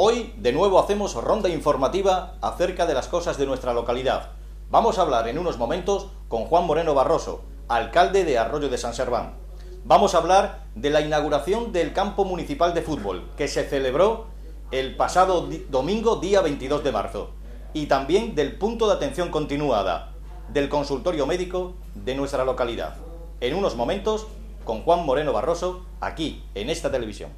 Hoy de nuevo hacemos ronda informativa acerca de las cosas de nuestra localidad. Vamos a hablar en unos momentos con Juan Moreno Barroso, alcalde de Arroyo de San Serván. Vamos a hablar de la inauguración del campo municipal de fútbol que se celebró el pasado domingo día 22 de marzo y también del punto de atención continuada del consultorio médico de nuestra localidad. En unos momentos con Juan Moreno Barroso aquí en esta televisión.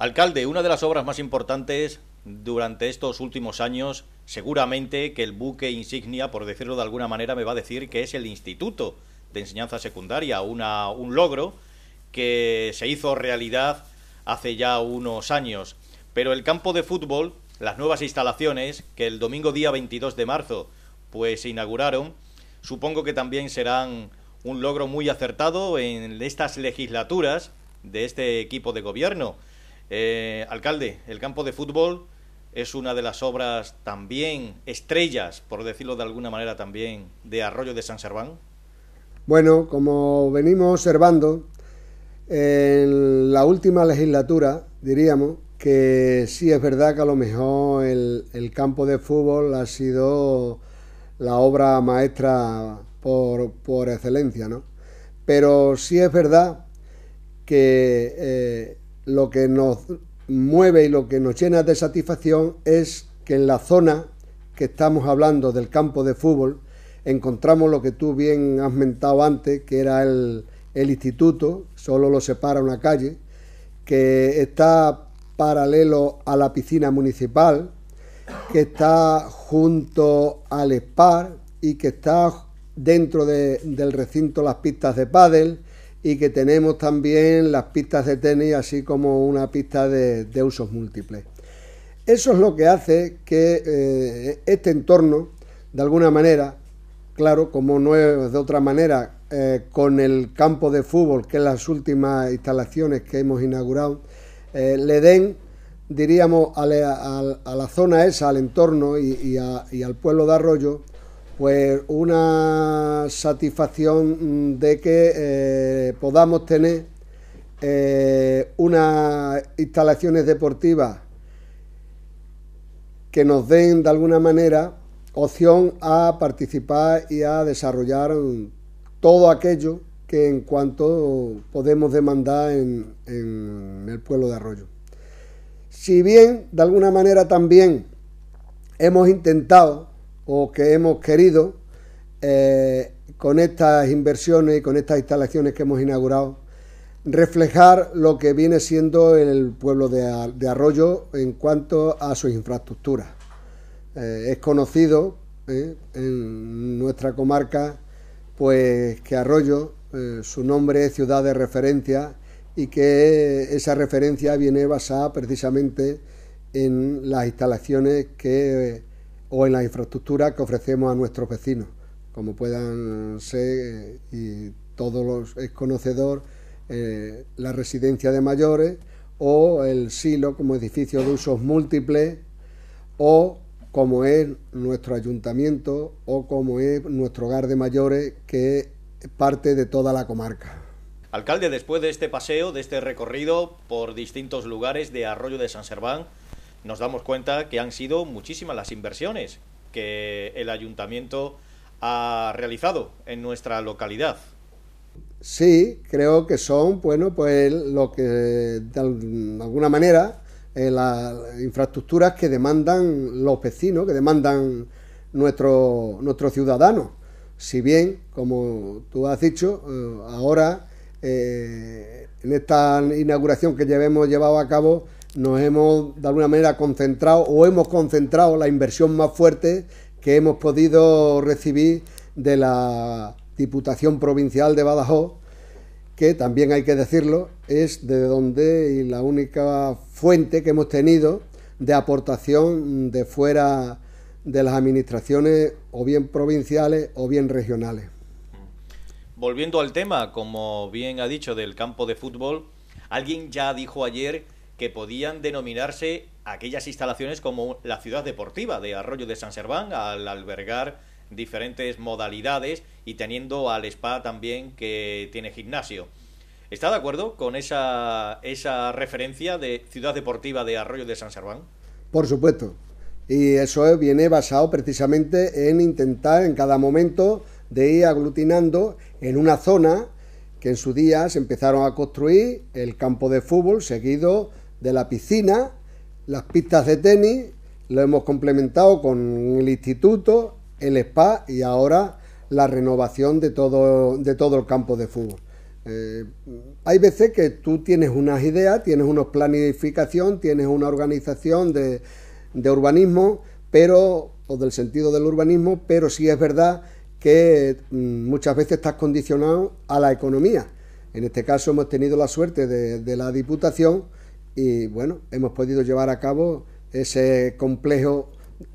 Alcalde, una de las obras más importantes durante estos últimos años, seguramente que el buque insignia, por decirlo de alguna manera, me va a decir que es el Instituto de Enseñanza Secundaria, una, un logro que se hizo realidad hace ya unos años. Pero el campo de fútbol, las nuevas instalaciones que el domingo día 22 de marzo pues se inauguraron, supongo que también serán un logro muy acertado en estas legislaturas de este equipo de gobierno. Eh, alcalde, el campo de fútbol es una de las obras también estrellas, por decirlo de alguna manera también, de Arroyo de San Serván. Bueno, como venimos observando, en la última legislatura diríamos que sí es verdad que a lo mejor el, campo de fútbol ha sido la obra maestra por, por excelencia, ¿no? Pero sí es verdad que eh, lo que nos mueve y lo que nos llena de satisfacción es que en la zona que estamos hablando del campo de fútbol encontramos lo que tú bien has mentado antes, que era el, instituto, solo lo separa una calle, que está paralelo a la piscina municipal, que está junto al SPAR y que está dentro del recinto las pistas de pádel y que tenemos también las pistas de tenis, así como una pista de, usos múltiples. Eso es lo que hace que eh, este entorno, de alguna manera, claro, como no es de otra manera, eh, con el campo de fútbol, que es las últimas instalaciones que hemos inaugurado, eh, le den, diríamos, a la, zona esa, al entorno y al pueblo de Arroyo, pues una satisfacción mm, de que eh, podamos tener eh, unas instalaciones deportivas que nos den de alguna manera opción a participar y a desarrollar todo aquello que en cuanto podemos demandar en el pueblo de Arroyo. Si bien de alguna manera también hemos intentado o que hemos querido eh, con estas inversiones y con estas instalaciones que hemos inaugurado reflejar lo que viene siendo el pueblo de, Arroyo en cuanto a sus infraestructuras. Eh, es conocido eh, en nuestra comarca pues que Arroyo, su nombre es ciudad de referencia y que esa referencia viene basada precisamente en las instalaciones que o en la infraestructura que ofrecemos a nuestros vecinos, como puedan ser, eh, y todos los es conocedor, eh, la residencia de mayores o el silo como edificio de usos múltiples o como es nuestro ayuntamiento o como es nuestro hogar de mayores que es parte de toda la comarca. Alcalde, después de este paseo, de este recorrido por distintos lugares de Arroyo de San Serván, nos damos cuenta que han sido muchísimas las inversiones que el ayuntamiento ha realizado en nuestra localidad. Sí, creo que son, bueno, pues lo que de alguna manera eh, las infraestructuras que demandan los vecinos, que demandan nuestros nuestro ciudadanos. Si bien, como tú has dicho, eh, ahora eh, en esta inauguración que llevemos llevado a cabo, nos hemos de alguna manera concentrado o hemos concentrado la inversión más fuerte que hemos podido recibir de la Diputación Provincial de Badajoz, que también hay que decirlo, es de donde y la única fuente que hemos tenido de aportación de fuera de las administraciones o bien provinciales o bien regionales. Volviendo al tema, como bien ha dicho, del campo de fútbol, alguien ya dijo ayer que podían denominarse aquellas instalaciones como la ciudad deportiva de Arroyo de San Serván, al albergar diferentes modalidades y teniendo al spa también que tiene gimnasio. ¿Está de acuerdo con esa, esa referencia de ciudad deportiva de Arroyo de San Serván? Por supuesto. Y eso viene basado precisamente en intentar en cada momento de ir aglutinando en una zona que en su día se empezaron a construir el campo de fútbol seguido de la piscina, las pistas de tenis, lo hemos complementado con el instituto, el spa y ahora la renovación de todo, de todo el campo de fútbol. Eh, hay veces que tú tienes unas ideas, tienes una planificación, tienes una organización de, de urbanismo, pero, o del sentido del urbanismo, pero sí es verdad que mm, muchas veces estás condicionado a la economía. En este caso hemos tenido la suerte de, de la Diputación y bueno, hemos podido llevar a cabo ese complejo,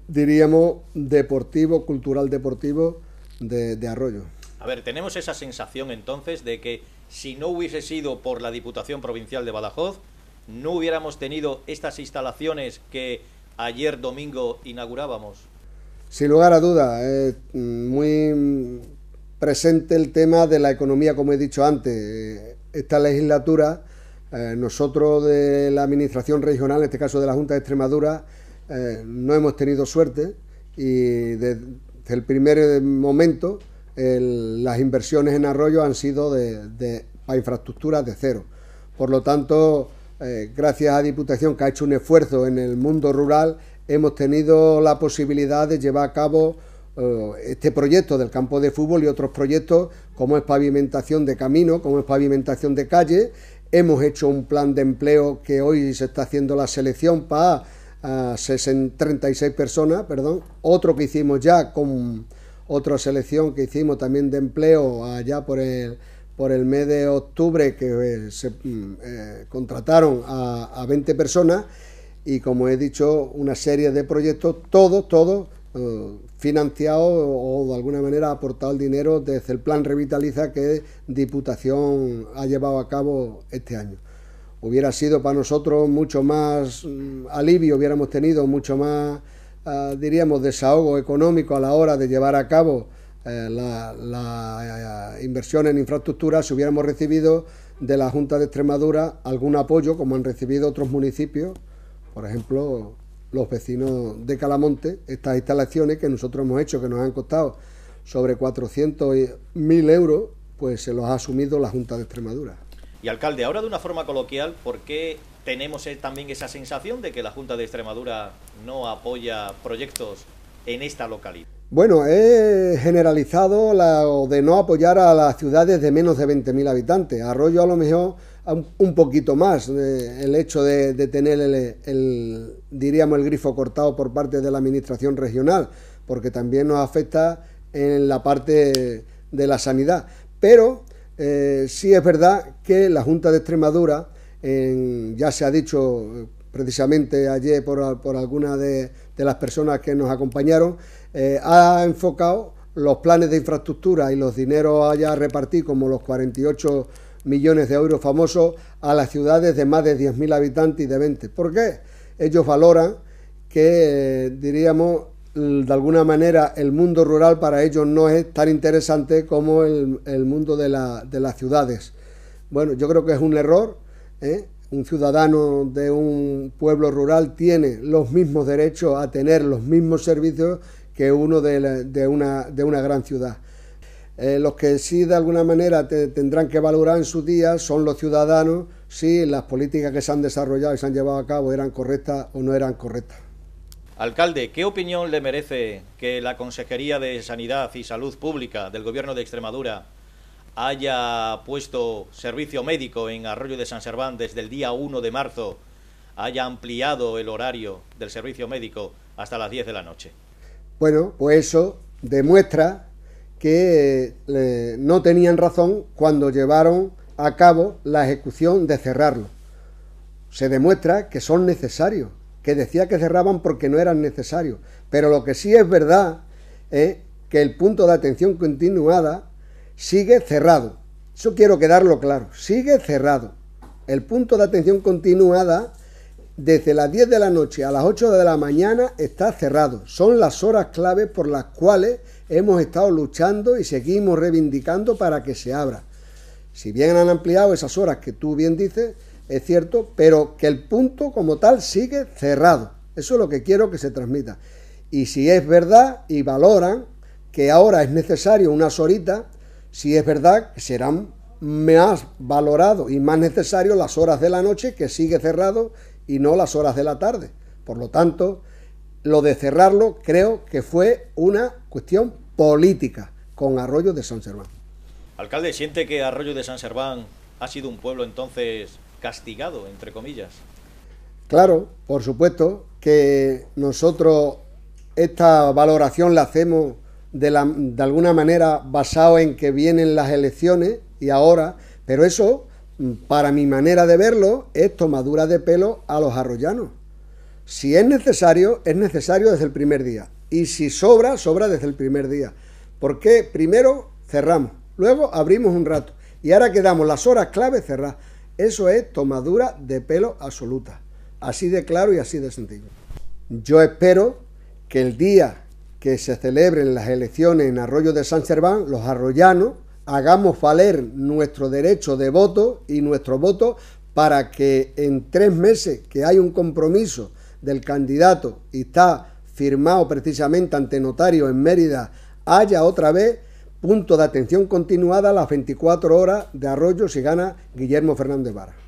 diríamos, deportivo, cultural deportivo de, Arroyo. A ver, tenemos esa sensación entonces de que si no hubiese sido por la Diputación Provincial de Badajoz, no hubiéramos tenido estas instalaciones que ayer domingo inaugurábamos. Sin lugar a duda eh, muy presente el tema de la economía, como he dicho antes. Esta legislatura eh, nosotros de la Administración Regional, en este caso de la Junta de Extremadura, eh, no hemos tenido suerte y desde el primer eh, momento las inversiones en arroyo han sido de, para infraestructuras de cero. Por lo tanto, gracias a Diputación que ha hecho un esfuerzo en el mundo rural, hemos tenido la posibilidad de llevar a cabo este proyecto del campo de fútbol y otros proyectos como es pavimentación de camino, como es pavimentación de calle Hemos hecho un plan de empleo que hoy se está haciendo la selección para 36 ah, personas, perdón. Otro que hicimos ya con otra selección que hicimos también de empleo allá por el, por el mes de octubre que eh, se mm, eh, contrataron a, a 20 personas y como he dicho, una serie de proyectos, todos, todos eh, financiado o, de alguna manera aportado el dinero desde el plan Revitaliza que Diputación ha llevado a cabo este año. Hubiera sido para nosotros mucho más mm, alivio, hubiéramos tenido mucho más, eh, diríamos, desahogo económico a la hora de llevar a cabo eh, la, inversión en infraestructura si hubiéramos recibido de la Junta de Extremadura algún apoyo, como han recibido otros municipios, por ejemplo, los vecinos de Calamonte estas instalaciones que nosotros hemos hecho, que nos han costado sobre 400.000 euros, pues se los ha asumido la Junta de Extremadura. Y alcalde, ahora de una forma coloquial, ¿por qué tenemos e-, también esa sensación de que la Junta de Extremadura no apoya proyectos en esta localidad? Bueno, he generalizado la, de no apoyar a las ciudades de menos de 20.000 habitantes. Arroyo a lo mejor un poquito más eh, el hecho de, tener el, diríamos, el grifo cortado por parte de la administración regional, porque también nos afecta en la parte de la sanidad. Pero eh, sí es verdad que la Junta de Extremadura, ya se ha dicho precisamente ayer por, alguna de, las personas que nos acompañaron, eh, ha enfocado los planes de infraestructura y los dineros allá a como los 48 millones de euros famosos, a las ciudades de más de 10.000 habitantes y de 20. ¿Por qué? Ellos valoran que, eh, diríamos, de alguna manera el mundo rural para ellos no es tan interesante como el, el mundo de, las ciudades. Bueno, yo creo que es un error. ¿eh? un ciudadano de un pueblo rural tiene los mismos derechos a tener los mismos servicios que uno de, una, de una, gran ciudad. Eh, los que sí de alguna manera tendrán que valorar en su día son los ciudadanos si las políticas que se han desarrollado y se han llevado a cabo eran correctas o no eran correctas. Alcalde, ¿qué opinión le merece que la Consejería de Sanidad y Salud Pública del Gobierno de Extremadura haya puesto servicio médico en Arroyo de San Serván desde el día 1 de marzo, haya ampliado el horario del servicio médico hasta las 10 de la noche. Bueno, pues eso demuestra que eh, no tenían razón cuando llevaron a cabo la ejecución de cerrarlo. Se demuestra que son necesarios, que decía que cerraban porque no eran necesarios. Pero lo que sí es verdad es que el punto de atención continuada sigue cerrado. Eso quiero quedarlo claro, sigue cerrado. El punto de atención continuada desde las 10 de la noche a las 8 de la mañana está cerrado. Son las horas clave por las cuales hemos estado luchando y seguimos reivindicando para que se abra. Si bien han ampliado esas horas que tú bien dices, es cierto, pero que el punto como tal sigue cerrado. Eso es lo que quiero que se transmita. Y si es verdad y valoran que ahora es necesario unas horitas, si es verdad, que serán más valorados y más necesarios las horas de la noche que sigue cerrado y no las horas de la tarde. Por lo tanto, lo de cerrarlo creo que fue una cuestión política con Arroyo de San Serván. Alcalde, ¿siente que Arroyo de San Serván ha sido un pueblo entonces castigado, entre comillas? Claro, por supuesto que nosotros esta valoración la hacemos de, alguna manera basado en que vienen las elecciones y ahora, pero eso, mm, para mi manera de verlo, es tomadura de pelo a los arroyanos. Si es necesario, es necesario desde el primer día. Y si sobra, sobra desde el primer día. Porque primero cerramos, luego abrimos un rato. Y ahora quedamos las horas clave cerradas. Eso es tomadura de pelo absoluta. Así de claro y así de sentido. Yo espero que el día que se celebren las elecciones en Arroyo de San Serván, los arroyanos hagamos valer nuestro derecho de voto y nuestro voto para que en tres meses que hay un compromiso del candidato y está firmado precisamente ante notario en Mérida, haya otra vez punto de atención continuada a las 24 horas de arroyo si gana Guillermo Fernández Vara.